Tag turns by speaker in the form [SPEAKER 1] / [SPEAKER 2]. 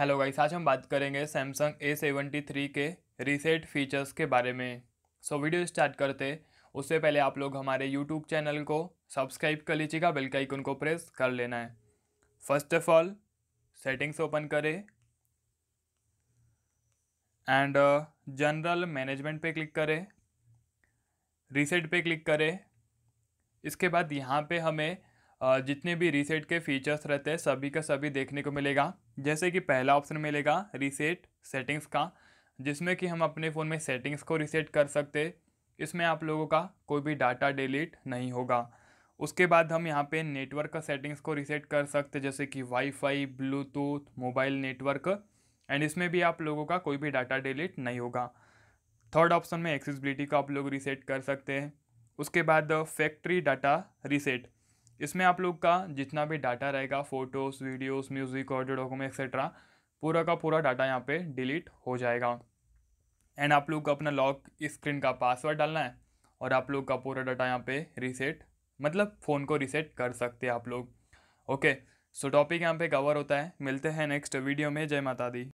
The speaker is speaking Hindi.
[SPEAKER 1] हेलो गाइस आज हम बात करेंगे सैमसंग ए सेवेंटी थ्री के रीसेट फीचर्स के बारे में सो so, वीडियो स्टार्ट करते उससे पहले आप लोग हमारे यूट्यूब चैनल को सब्सक्राइब कर लीजिएगा बेल का आइकन को प्रेस कर लेना है first of all settings open करें एंड जनरल मैनेजमेंट पे क्लिक करें रीसेट पे क्लिक करें इसके बाद यहाँ पे हमें जितने भी रीसेट के फीचर्स रहते हैं सभी का सभी देखने को मिलेगा जैसे कि पहला ऑप्शन मिलेगा रीसेट सेटिंग्स का जिसमें कि हम अपने फ़ोन में सेटिंग्स को रीसेट कर सकते इसमें आप लोगों का कोई भी डाटा डिलीट नहीं होगा उसके बाद हम यहाँ पे नेटवर्क का सेटिंग्स को रीसेट कर सकते जैसे कि WiFi bluetooth mobile network and इसमें भी आप लोगों का कोई भी डाटा डिलीट नहीं होगा थर्ड ऑप्शन में एक्सेसिबिलिटी का आप लोग रीसेट कर सकते हैं उसके बाद फैक्ट्री डाटा रीसेट इसमें आप लोग का जितना भी डाटा रहेगा photos videos music audio document etcetera पूरा का पूरा डाटा यहाँ पे डिलीट हो जाएगा एंड आप लोग का अपना लॉक स्क्रीन का पासवर्ड डालना है और आप लोग का पूरा डाटा यहाँ पे रीसेट मतलब फ़ोन को रीसेट कर सकते हैं आप लोग ओके सो टॉपिक यहाँ पे कवर होता है मिलते हैं नेक्स्ट वीडियो में जय माता दी